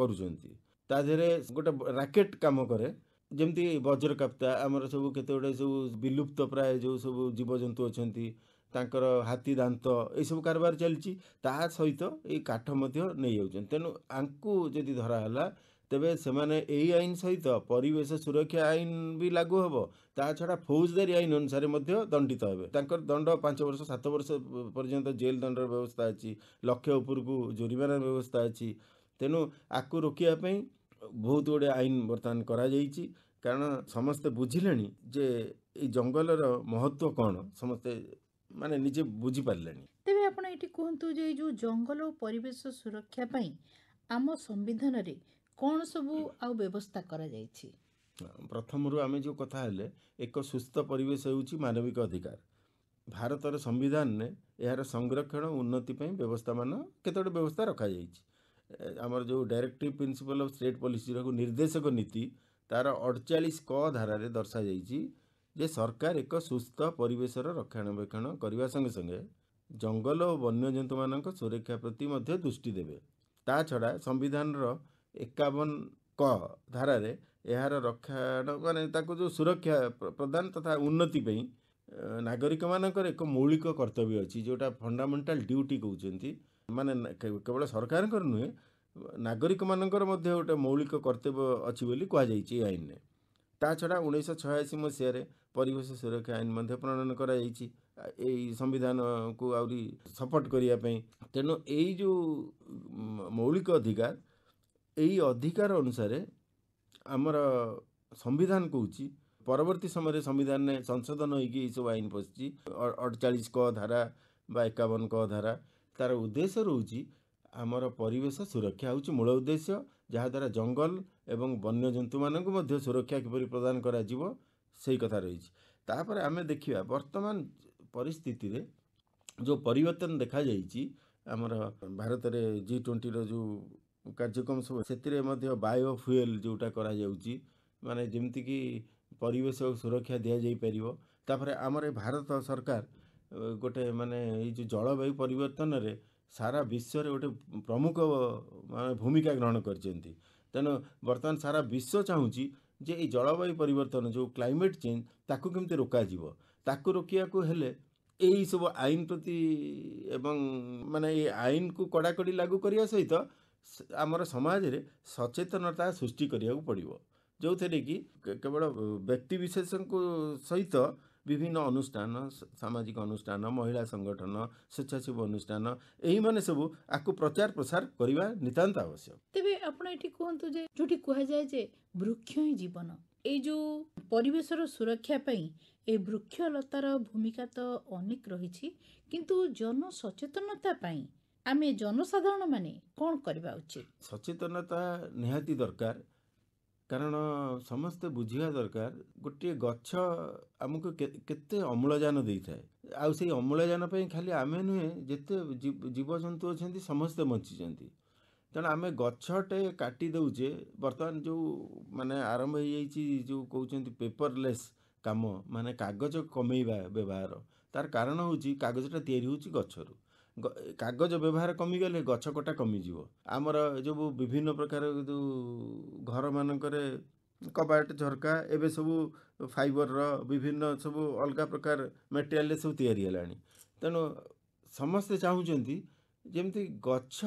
କରୁଛନ୍ତି ତା ଦେହରେ ଗୋଟେ ରାକେଟ୍ କାମ କରେ ଯେମିତି ବଜ୍ରକାପ୍ତା ଆମର ସବୁ କେତେ ଗୁଡ଼ିଏ ସବୁ ବିଲୁପ୍ତ ପ୍ରାୟ ଯେଉଁ ସବୁ ଜୀବଜନ୍ତୁ ଅଛନ୍ତି ତାଙ୍କର ହାତୀ ଦାନ୍ତ ଏସବୁ କାରବାର ଚାଲିଛି ତା ସହିତ ଏଇ କାଠ ମଧ୍ୟ ନେଇଯାଉଛନ୍ତି ତେଣୁ ଆଙ୍କୁ ଯଦି ଧରାହେଲା ତେବେ ସେମାନେ ଏହି ଆଇନ ସହିତ ପରିବେଶ ସୁରକ୍ଷା ଆଇନ ବି ଲାଗୁ ହେବ ତା ଛଡ଼ା ଫୌଜଦାରୀ ଆଇନ ଅନୁସାରେ ମଧ୍ୟ ଦଣ୍ଡିତ ହେବେ ତାଙ୍କର ଦଣ୍ଡ ପାଞ୍ଚ ବର୍ଷ ସାତ ବର୍ଷ ପର୍ଯ୍ୟନ୍ତ ଜେଲ୍ ଦଣ୍ଡର ବ୍ୟବସ୍ଥା ଅଛି ଲକ୍ଷ ଉପରକୁ ଜୋରିମାନାର ବ୍ୟବସ୍ଥା ଅଛି ତେଣୁ ଆକୁ ରୋକିବା ପାଇଁ ବହୁତ ଗୁଡ଼ିଏ ଆଇନ ବର୍ତ୍ତମାନ କରାଯାଇଛି କାରଣ ସମସ୍ତେ ବୁଝିଲେଣି ଯେ ଏଇ ଜଙ୍ଗଲର ମହତ୍ତ୍ୱ କ'ଣ ସମସ୍ତେ ମାନେ ନିଜେ ବୁଝିପାରିଲେଣି ତେବେ ଆପଣ ଏଠି କୁହନ୍ତୁ ଯେ ଏଇ ଯେଉଁ ଜଙ୍ଗଲ ଓ ପରିବେଶ ସୁରକ୍ଷା ପାଇଁ ଆମ ସମ୍ବିଧାନରେ କ'ଣ ସବୁ ଆଉ ବ୍ୟବସ୍ଥା କରାଯାଇଛି ପ୍ରଥମରୁ ଆମେ ଯେଉଁ କଥା ହେଲେ ଏକ ସୁସ୍ଥ ପରିବେଶ ହେଉଛି ମାନବିକ ଅଧିକାର ଭାରତର ସମ୍ବିଧାନରେ ଏହାର ସଂରକ୍ଷଣ ଉନ୍ନତି ପାଇଁ ବ୍ୟବସ୍ଥାମାନ କେତେଗୁଡ଼ିଏ ବ୍ୟବସ୍ଥା ରଖାଯାଇଛି ଆମର ଯେଉଁ directive principle of state policy ରହୁ ନିର୍ଦ୍ଦେଶକ ନୀତି ତା'ର ଅଡ଼ଚାଳିଶ କ ଧାରାରେ ଦର୍ଶାଯାଇଛି ଯେ ସରକାର ଏକ ସୁସ୍ଥ ପରିବେଶର ରକ୍ଷଣାବେକ୍ଷଣ କରିବା ସଙ୍ଗେ ସଙ୍ଗେ ଜଙ୍ଗଲ ଓ ବନ୍ୟଜନ୍ତୁମାନଙ୍କ ସୁରକ୍ଷା ପ୍ରତି ମଧ୍ୟ ଦୃଷ୍ଟି ଦେବେ ତା ଛଡ଼ା ସମ୍ବିଧାନର ଏକାବନ କ ଧାରାରେ ଏହାର ରକ୍ଷଣ ମାନେ ତାକୁ ଯେଉଁ ସୁରକ୍ଷା ପ୍ରଦାନ ତଥା ଉନ୍ନତି ପାଇଁ ନାଗରିକମାନଙ୍କର ଏକ ମୌଳିକ କର୍ତ୍ତବ୍ୟ ଅଛି ଯେଉଁଟା ଫଣ୍ଡାମେଣ୍ଟାଲ ଡ୍ୟୁଟି କହୁଛନ୍ତି ମାନେ କେବଳ ସରକାରଙ୍କର ନୁହେଁ ନାଗରିକମାନଙ୍କର ମଧ୍ୟ ଗୋଟେ ମୌଳିକ କର୍ତ୍ତବ୍ୟ ଅଛି ବୋଲି କୁହାଯାଇଛି ଏ ଆଇନରେ ତା ଛଡ଼ା ଉଣେଇଶହ ଛୟାଅଶୀ ମସିହାରେ ପରିବେଶ ସୁରକ୍ଷା ଆଇନ ମଧ୍ୟ ପ୍ରଣୟନ କରାଯାଇଛି ଏଇ ସମ୍ବିଧାନକୁ ଆହୁରି ସପୋର୍ଟ କରିବା ପାଇଁ ତେଣୁ ଏଇ ଯେଉଁ ମୌଳିକ ଅଧିକାର ଏଇ ଅଧିକାର ଅନୁସାରେ ଆମର ସମ୍ବିଧାନ କହୁଛି ପରବର୍ତ୍ତୀ ସମୟରେ ସମ୍ବିଧାନରେ ସଂଶୋଧନ ହୋଇକି ଏଇସବୁ ଆଇନ ପଶିଛି ଅଠଚାଳିଶ କ ଧାରା ବା ଏକାବନ କ ଧାରା ତା'ର ଉଦ୍ଦେଶ୍ୟ ରହୁଛି ଆମର ପରିବେଶ ସୁରକ୍ଷା ହେଉଛି ମୂଳ ଉଦ୍ଦେଶ୍ୟ ଯାହାଦ୍ୱାରା ଜଙ୍ଗଲ ଏବଂ ବନ୍ୟଜନ୍ତୁମାନଙ୍କୁ ମଧ୍ୟ ସୁରକ୍ଷା କିପରି ପ୍ରଦାନ କରାଯିବ ସେଇ କଥା ରହିଛି ତାପରେ ଆମେ ଦେଖିବା ବର୍ତ୍ତମାନ ପରିସ୍ଥିତିରେ ଯେଉଁ ପରିବର୍ତ୍ତନ ଦେଖାଯାଇଛି ଆମର ଭାରତରେ ଜି ଟ୍ୱେଣ୍ଟିର ଯେଉଁ କାର୍ଯ୍ୟକ୍ରମ ସବୁ ସେଥିରେ ମଧ୍ୟ ବାୟୋ ଫୁଏଲ୍ ଯେଉଁଟା କରାଯାଉଛି ମାନେ ଯେମିତିକି ପରିବେଶକୁ ସୁରକ୍ଷା ଦିଆଯାଇପାରିବ ତା'ପରେ ଆମର ଏ ଭାରତ ସରକାର ଗୋଟେ ମାନେ ଏଇ ଯେଉଁ ଜଳବାୟୁ ପରିବର୍ତ୍ତନରେ ସାରା ବିଶ୍ୱରେ ଗୋଟେ ପ୍ରମୁଖ ମାନେ ଭୂମିକା ଗ୍ରହଣ କରିଛନ୍ତି ତେଣୁ ବର୍ତ୍ତମାନ ସାରା ବିଶ୍ୱ ଚାହୁଁଛି ଯେ ଏଇ ଜଳବାୟୁ ପରିବର୍ତ୍ତନ ଯେଉଁ କ୍ଲାଇମେଟ୍ ଚେଞ୍ଜ ତାକୁ କେମିତି ରୋକାଯିବ ତାକୁ ରୋକିବାକୁ ହେଲେ ଏହିସବୁ ଆଇନ ପ୍ରତି ଏବଂ ମାନେ ଏ ଆଇନକୁ କଡ଼ାକଡ଼ି ଲାଗୁ କରିବା ସହିତ ଆମର ସମାଜରେ ସଚେତନତା ସୃଷ୍ଟି କରିବାକୁ ପଡ଼ିବ ଯେଉଁଥିରେ କି କେବଳ ବ୍ୟକ୍ତିବିଶେଷଙ୍କୁ ସହିତ ବିଭିନ୍ନ ଅନୁଷ୍ଠାନ ସାମାଜିକ ଅନୁଷ୍ଠାନ ମହିଳା ସଂଗଠନ ସ୍ୱେଚ୍ଛାସେବୀ ଅନୁଷ୍ଠାନ ଏହିମାନେ ସବୁ ଆକୁ ପ୍ରଚାର ପ୍ରସାର କରିବା ନିତାନ୍ତ ଆବଶ୍ୟକ ତେବେ ଆପଣ ଏଠି କୁହନ୍ତୁ ଯେ ଯେଉଁଠି କୁହାଯାଏ ଯେ ବୃକ୍ଷ ହିଁ ଜୀବନ ଏଇ ଯେଉଁ ପରିବେଶର ସୁରକ୍ଷା ପାଇଁ ଏ ବୃକ୍ଷଲତାର ଭୂମିକା ତ ଅନେକ ରହିଛି କିନ୍ତୁ ଜନସଚେତନତା ପାଇଁ ଆମେ ଜନସାଧାରଣମାନେ କ'ଣ କରିବା ଉଚିତ ସଚେତନତା ନିହାତି ଦରକାର କାରଣ ସମସ୍ତେ ବୁଝିବା ଦରକାର ଗୋଟିଏ ଗଛ ଆମକୁ କେତେ ଅମ୍ଳଜାନ ଦେଇଥାଏ ଆଉ ସେଇ ଅମ୍ଳଜାନ ପାଇଁ ଖାଲି ଆମେ ନୁହେଁ ଯେତେ ଜୀବଜନ୍ତୁ ଅଛନ୍ତି ସମସ୍ତେ ବଞ୍ଚିଛନ୍ତି ତେଣୁ ଆମେ ଗଛଟେ କାଟି ଦେଉଛେ ବର୍ତ୍ତମାନ ଯେଉଁ ମାନେ ଆରମ୍ଭ ହେଇଯାଇଛି ଯେଉଁ କହୁଛନ୍ତି ପେପରଲେସ୍ କାମ ମାନେ କାଗଜ କମେଇବା ବ୍ୟବହାର ତାର କାରଣ ହେଉଛି କାଗଜଟା ତିଆରି ହେଉଛି ଗଛରୁ କାଗଜ ବ୍ୟବହାର କମିଗଲେ ଗଛ କଟା କମିଯିବ ଆମର ଯେଉଁ ବିଭିନ୍ନ ପ୍ରକାର ଯେଉଁ ଘରମାନଙ୍କରେ କବାଟ ଝରକା ଏବେ ସବୁ ଫାଇବରର ବିଭିନ୍ନ ସବୁ ଅଲଗା ପ୍ରକାର ମେଟେରିଆଲରେ ସବୁ ତିଆରି ହେଲାଣି ତେଣୁ ସମସ୍ତେ ଚାହୁଁଛନ୍ତି ଯେମିତି ଗଛ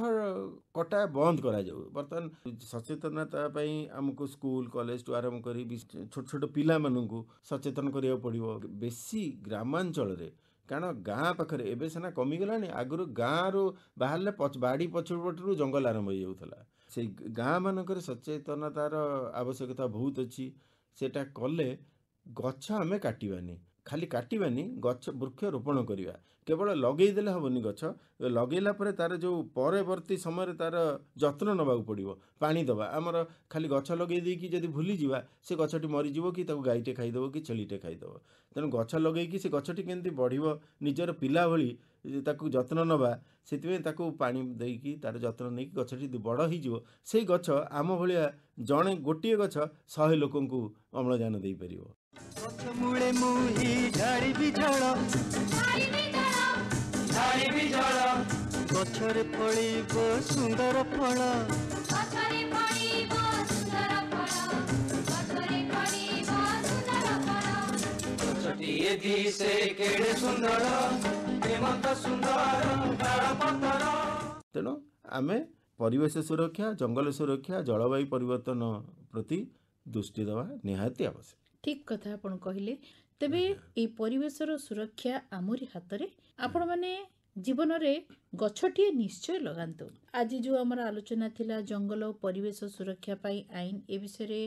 କଟା ବନ୍ଦ କରାଯାଉ ବର୍ତ୍ତମାନ ସଚେତନତା ପାଇଁ ଆମକୁ ସ୍କୁଲ କଲେଜଠୁ ଆରମ୍ଭ କରି ଛୋଟ ଛୋଟ ପିଲାମାନଙ୍କୁ ସଚେତନ କରିବାକୁ ପଡ଼ିବ ବେଶୀ ଗ୍ରାମାଞ୍ଚଳରେ କାରଣ ଗାଁ ପାଖରେ ଏବେ ସେନା କମିଗଲାଣି ଆଗରୁ ଗାଁରୁ ବାହାରିଲେ ବାଡ଼ି ପଛପଟରୁ ଜଙ୍ଗଲ ଆରମ୍ଭ ହେଇଯାଉଥିଲା ସେଇ ମାନଙ୍କରେ ସଚେତନତାର ଆବଶ୍ୟକତା ବହୁତ ଅଛି ସେଇଟା କଲେ ଗଛ ଆମେ କାଟିବାନି ଖାଲି କାଟିବାନି ଗଛ ବୃକ୍ଷ ରୋପଣ କରିବା କେବଳ ଲଗେଇଦେଲେ ହେବନି ଗଛ ଲଗେଇଲା ପରେ ତା'ର ଯେଉଁ ପରବର୍ତ୍ତୀ ସମୟରେ ତା'ର ଯତ୍ନ ନେବାକୁ ପଡ଼ିବ ପାଣି ଦେବା ଆମର ଖାଲି ଗଛ ଲଗେଇ ଦେଇକି ଯଦି ଭୁଲିଯିବା ସେ ଗଛଟି ମରିଯିବ କି ତାକୁ ଗାଈଟେ ଖାଇଦେବ କି ଛେଳିଟେ ଖାଇଦେବ ତେଣୁ ଗଛ ଲଗେଇକି ସେ ଗଛଟି କେମିତି ବଢ଼ିବ ନିଜର ପିଲା ଭଳି ତାକୁ ଯତ୍ନ ନେବା ସେଥିପାଇଁ ତାକୁ ପାଣି ଦେଇକି ତା'ର ଯତ୍ନ ନେଇକି ଗଛଟି ବଡ଼ ହୋଇଯିବ ସେଇ ଗଛ ଆମ ଭଳିଆ ଜଣେ ଗୋଟିଏ ଗଛ ଶହେ ଲୋକଙ୍କୁ ଅମ୍ଳଜାନ ଦେଇପାରିବ ଗଛରେ ଫଳିବ ସୁନ୍ଦର ଫଳ ତେଣୁ ଆମେ ପରିବେଶ ସୁରକ୍ଷା ଜଙ୍ଗଲ ସୁରକ୍ଷା ଜଳବାୟୁ ପରିବର୍ତ୍ତନ ପ୍ରତି ଦୃଷ୍ଟି ଦେବା ନିହାତି ଆବଶ୍ୟକ ଠିକ କଥା ଆପଣ କହିଲେ ତେବେ ଏଇ ପରିବେଶର ସୁରକ୍ଷା ଆମରି ହାତରେ ଆପଣମାନେ ଜୀବନରେ ଗଛଟିଏ ନିଶ୍ଚୟ ଲଗାନ୍ତୁ ଆଜି ଯେଉଁ ଆମର ଆଲୋଚନା ଥିଲା ଜଙ୍ଗଲ ଓ ପରିବେଶ ସୁରକ୍ଷା ପାଇଁ ଆଇନ ଏ ବିଷୟରେ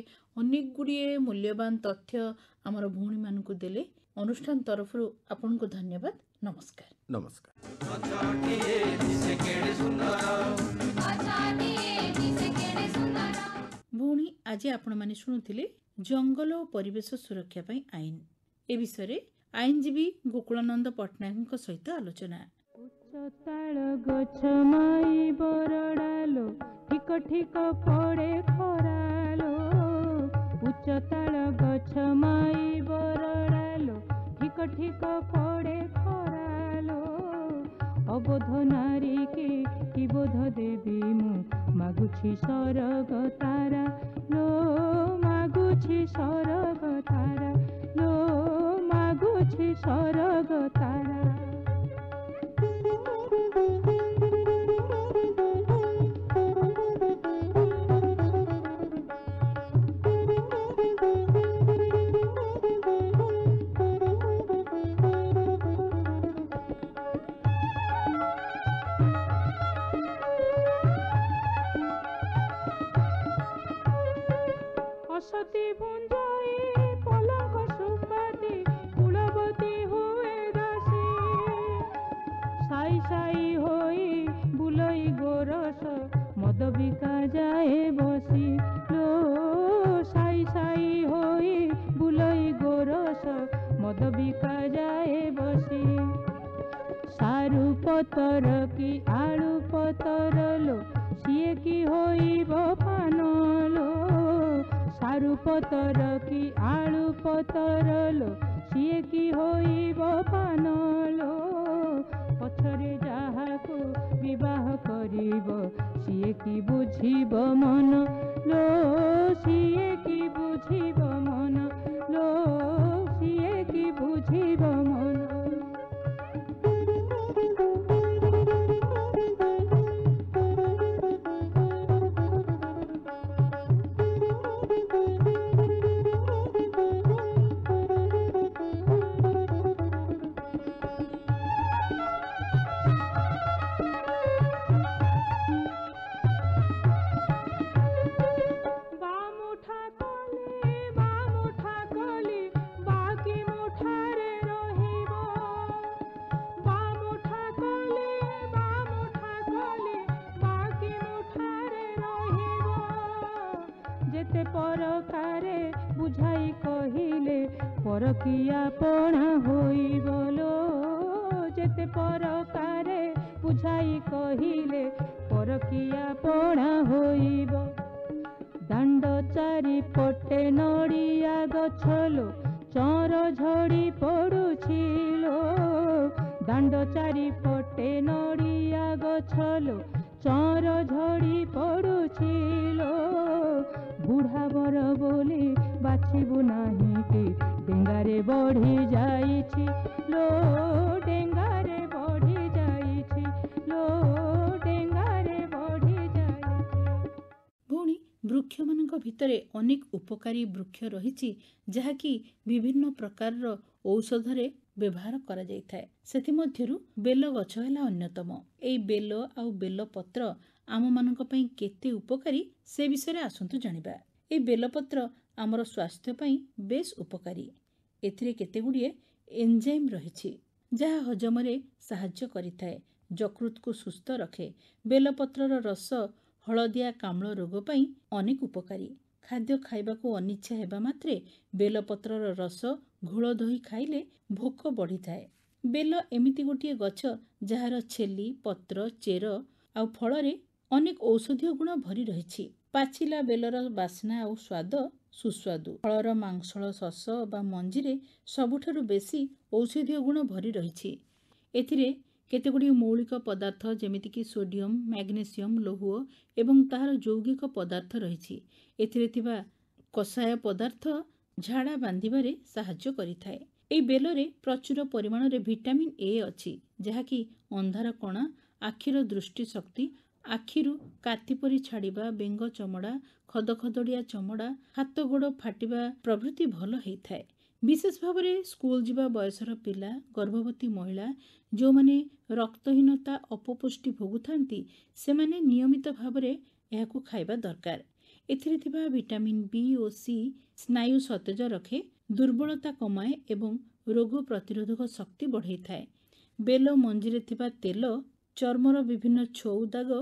ଅନେକ ଗୁଡ଼ିଏ ମୂଲ୍ୟବାନ ତଥ୍ୟ ଆମର ଭଉଣୀମାନଙ୍କୁ ଦେଲେ ଅନୁଷ୍ଠାନ ତରଫରୁ ଆପଣଙ୍କୁ ଧନ୍ୟବାଦ ନମସ୍କାର ନମସ୍କାର ଭଉଣୀ ଆଜି ଆପଣମାନେ ଶୁଣୁଥିଲେ ଜଙ୍ଗଲ ଓ ପରିବେଶ ସୁରକ୍ଷା ପାଇଁ ଆଇନ ଏ ବିଷୟରେ ଆଇନଜୀବୀ ଗୋକୁଳାନନ୍ଦ ପଟ୍ଟନାୟକଙ୍କ ସହିତ ଆଲୋଚନା চোতাল গছমাই বরড়ালো ঠিক ঠিক পড়ে খরালো উচ্চতাল গছমাই বরড়ালো ঠিক ঠিক পড়ে খরালো অবোধ নারীকে কি বোধ দেবী মু মাগুছি সরগ তারা লো মাগুছি সরগ তারা লো মাগুছি সরগ তারা সতীব লসিয়ে কি বুঝিব মন লসিয়ে কি বুঝিব মন লসিয়ে কি বুঝিব মন পরকিয়া পড়া হই হইগল যেতে পরকারে বুঝাই কহিলে পরকিয়া পড়া হইব দাণ্ড চারি পটে নড়িয়া গছলো চর ঝড়ি পড়ুছিল দাণ্ড চারি পটে নড়িয়া গছলো চর ঝড়ি পড়ুছিল বুড়াবর বলে বাঁচিবু নাহিকে ডেঙ্গারে বড়ি যাইছি লো ডেঙ্গারে ବୃକ୍ଷମାନଙ୍କ ଭିତରେ ଅନେକ ଉପକାରୀ ବୃକ୍ଷ ରହିଛି ଯାହାକି ବିଭିନ୍ନ ପ୍ରକାରର ଔଷଧରେ ବ୍ୟବହାର କରାଯାଇଥାଏ ସେଥିମଧ୍ୟରୁ ବେଲ ଗଛ ହେଲା ଅନ୍ୟତମ ଏହି ବେଲ ଆଉ ବେଲ ପତ୍ର ଆମମାନଙ୍କ ପାଇଁ କେତେ ଉପକାରୀ ସେ ବିଷୟରେ ଆସନ୍ତୁ ଜାଣିବା ଏହି ବେଲପତ୍ର ଆମର ସ୍ୱାସ୍ଥ୍ୟ ପାଇଁ ବେଶ୍ ଉପକାରୀ ଏଥିରେ କେତେଗୁଡ଼ିଏ ଏନ୍ଜାଇମ୍ ରହିଛି ଯାହା ହଜମରେ ସାହାଯ୍ୟ କରିଥାଏ ଯକୃତକୁ ସୁସ୍ଥ ରଖେ ବେଲପତ୍ରର ରସ ହଳଦିଆ କାମ୍ଳ ରୋଗ ପାଇଁ ଅନେକ ଉପକାରୀ ଖାଦ୍ୟ ଖାଇବାକୁ ଅନିଚ୍ଛା ହେବା ମାତ୍ରେ ବେଲପତ୍ରର ରସ ଘୋଳ ଧୋଇ ଖାଇଲେ ଭୋକ ବଢ଼ିଥାଏ ବେଲ ଏମିତି ଗୋଟିଏ ଗଛ ଯାହାର ଛେଲି ପତ୍ର ଚେର ଆଉ ଫଳରେ ଅନେକ ଔଷଧୀୟ ଗୁଣ ଭରି ରହିଛି ପାଚିଲା ବେଲର ବାସ୍ନା ଆଉ ସ୍ୱାଦ ସୁସ୍ୱାଦୁ ଫଳର ମାଂସଳ ଶସ ବା ମଞ୍ଜିରେ ସବୁଠାରୁ ବେଶୀ ଔଷଧୀୟ ଗୁଣ ଭରି ରହିଛି ଏଥିରେ କେତେଗୁଡ଼ିଏ ମୌଳିକ ପଦାର୍ଥ ଯେମିତିକି ସୋଡ଼ିୟମ୍ ମ୍ୟାଗ୍ନେସିୟମ୍ ଲୌହ ଏବଂ ତାହାର ଯୌଗିକ ପଦାର୍ଥ ରହିଛି ଏଥିରେ ଥିବା କଷାୟ ପଦାର୍ଥ ଝାଡ଼ା ବାନ୍ଧିବାରେ ସାହାଯ୍ୟ କରିଥାଏ ଏହି ବେଲରେ ପ୍ରଚୁର ପରିମାଣରେ ଭିଟାମିନ୍ ଏ ଅଛି ଯାହାକି ଅନ୍ଧାର କଣା ଆଖିର ଦୃଷ୍ଟିଶକ୍ତି ଆଖିରୁ କାତିପରି ଛାଡ଼ିବା ବେଙ୍ଗ ଚମଡ଼ା ଖଦଖଦଡ଼ିଆ ଚମଡ଼ା ହାତ ଗୋଡ଼ ଫାଟିବା ପ୍ରଭୃତି ଭଲ ହେଇଥାଏ ବିଶେଷ ଭାବରେ ସ୍କୁଲ ଯିବା ବୟସର ପିଲା ଗର୍ଭବତୀ ମହିଳା ଯେଉଁମାନେ ରକ୍ତହୀନତା ଅପପୁଷ୍ଟି ଭୋଗୁଥାନ୍ତି ସେମାନେ ନିୟମିତ ଭାବରେ ଏହାକୁ ଖାଇବା ଦରକାର ଏଥିରେ ଥିବା ଭିଟାମିନ୍ ବି ଓ ସି ସ୍ନାୟୁ ସତେଜ ରଖେ ଦୁର୍ବଳତା କମାଏ ଏବଂ ରୋଗ ପ୍ରତିରୋଧକ ଶକ୍ତି ବଢ଼େଇଥାଏ ବେଲ ମଞ୍ଜିରେ ଥିବା ତେଲ ଚର୍ମର ବିଭିନ୍ନ ଛଉ ଦାଗ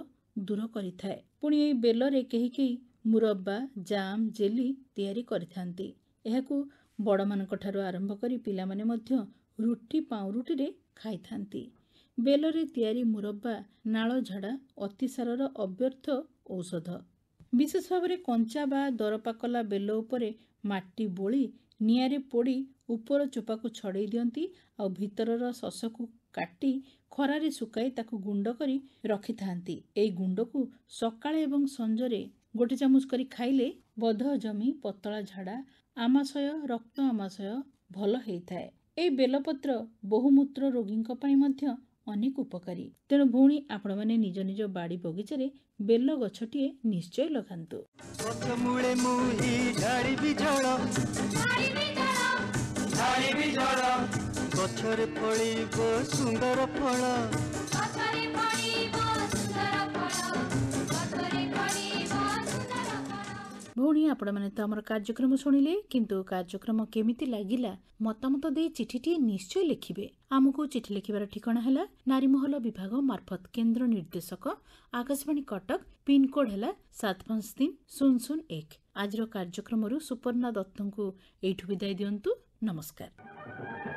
ଦୂର କରିଥାଏ ପୁଣି ଏହି ବେଲରେ କେହି କେହି ମୁରବ୍ବା ଜାମ୍ ଜେଲି ତିଆରି କରିଥାନ୍ତି ଏହାକୁ ବଡ଼ମାନଙ୍କଠାରୁ ଆରମ୍ଭ କରି ପିଲାମାନେ ମଧ୍ୟ ରୁଟି ପାଉଁରୁଟିରେ ଖାଇଥାନ୍ତି ବେଲରେ ତିଆରି ମୁରବା ନାଳ ଝାଡ଼ା ଅତିସାରର ଅବ୍ୟର୍ଥ ଔଷଧ ବିଶେଷ ଭାବରେ କଞ୍ଚା ବା ଦରପାକଲା ବେଲ ଉପରେ ମାଟି ବୋଳି ନିଆଁରେ ପୋଡ଼ି ଉପର ଚୋପାକୁ ଛଡ଼େଇ ଦିଅନ୍ତି ଆଉ ଭିତରର ଶସକୁ କାଟି ଖରାରେ ଶୁକାଇ ତାକୁ ଗୁଣ୍ଡ କରି ରଖିଥାନ୍ତି ଏହି ଗୁଣ୍ଡକୁ ସକାଳେ ଏବଂ ସଞ୍ଜରେ ଗୋଟେ ଚାମଚ କରି ଖାଇଲେ ବଧ ଜମି ପତଳା ଝାଡ଼ା ଆମାଶୟ ରକ୍ତ ଆମାଶୟ ଭଲ ହୋଇଥାଏ ଏହି ବେଲପତ୍ର ବହୁମୂତ୍ର ରୋଗୀଙ୍କ ପାଇଁ ମଧ୍ୟ ଅନେକ ଉପକାରୀ ତେଣୁ ଭଉଣୀ ଆପଣମାନେ ନିଜ ନିଜ ବାଡ଼ି ବଗିଚାରେ ବେଲ ଗଛଟିଏ ନିଶ୍ଚୟ ଲଗାନ୍ତୁ ଗଛରେ ଫଳିବ ସୁନ୍ଦର ଫଳ ଭଉଣୀ ଆପଣମାନେ ତ ଆମର କାର୍ଯ୍ୟକ୍ରମ ଶୁଣିଲେ କିନ୍ତୁ କାର୍ଯ୍ୟକ୍ରମ କେମିତି ଲାଗିଲା ମତାମତ ଦେଇ ଚିଠିଟି ନିଶ୍ଚୟ ଲେଖିବେ ଆମକୁ ଚିଠି ଲେଖିବାର ଠିକଣା ହେଲା ନାରୀମହଲ ବିଭାଗ ମାର୍ଫତ କେନ୍ଦ୍ର ନିର୍ଦ୍ଦେଶକ ଆକାଶବାଣୀ କଟକ ପିନ୍କୋଡ଼ ହେଲା ସାତ ପାଞ୍ଚ ତିନି ଶୂନ ଶୂନ ଏକ ଆଜିର କାର୍ଯ୍ୟକ୍ରମରୁ ସୁପର୍ଣ୍ଣା ଦତ୍ତଙ୍କୁ ଏଇଠୁ ବିଦାୟ ଦିଅନ୍ତୁ ନମସ୍କାର